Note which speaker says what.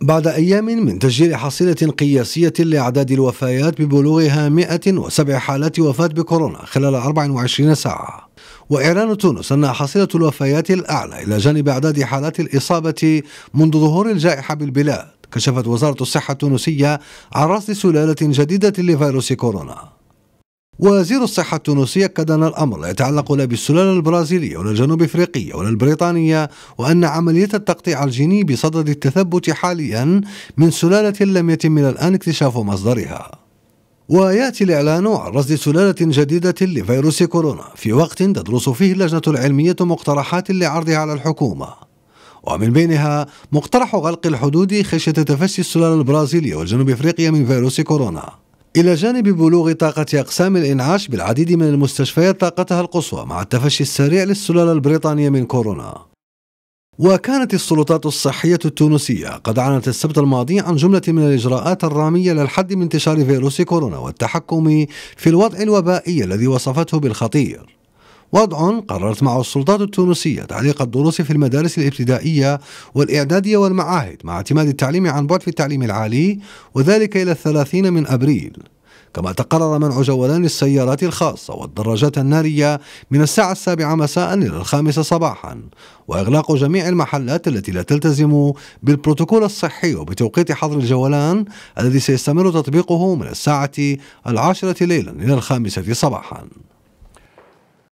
Speaker 1: بعد أيام من تسجيل حصيلة قياسية لأعداد الوفيات ببلوغها 107 حالات وفاة بكورونا خلال 24 ساعة وإعلان تونس أن حصيلة الوفيات الأعلى إلى جانب أعداد حالات الإصابة منذ ظهور الجائحة بالبلاد كشفت وزارة الصحة التونسية عن رصد سلالة جديدة لفيروس كورونا وزير الصحة التونسي أكد أن الأمر لا يتعلق لا بالسلالة البرازيلية ولا الجنوب أفريقية ولا البريطانية وأن عملية التقطيع الجيني بصدد التثبت حاليا من سلالة لم يتم إلى الآن اكتشاف مصدرها وياتي الاعلان عن رصد سلاله جديده لفيروس كورونا في وقت تدرس فيه اللجنه العلميه مقترحات لعرضها على الحكومه ومن بينها مقترح غلق الحدود خشيه تفشي السلاله البرازيليه والجنوب افريقيه من فيروس كورونا إلى جانب بلوغ طاقة أقسام الإنعاش بالعديد من المستشفيات طاقتها القصوى مع التفشي السريع للسلالة البريطانية من كورونا وكانت السلطات الصحية التونسية قد أعلنت السبت الماضي عن جملة من الإجراءات الرامية للحد من انتشار فيروس كورونا والتحكم في الوضع الوبائي الذي وصفته بالخطير وضع قررت معه السلطات التونسية تعليق الدروس في المدارس الابتدائية والإعدادية والمعاهد مع اعتماد التعليم عن بعد في التعليم العالي وذلك إلى الثلاثين من أبريل كما تقرر منع جولان السيارات الخاصة والدراجات النارية من الساعة السابعة مساء إلى الخامسة صباحا وإغلاق جميع المحلات التي لا تلتزم بالبروتوكول الصحي وبتوقيت حظر الجولان الذي سيستمر تطبيقه من الساعة العاشرة ليلا إلى الخامسة صباحا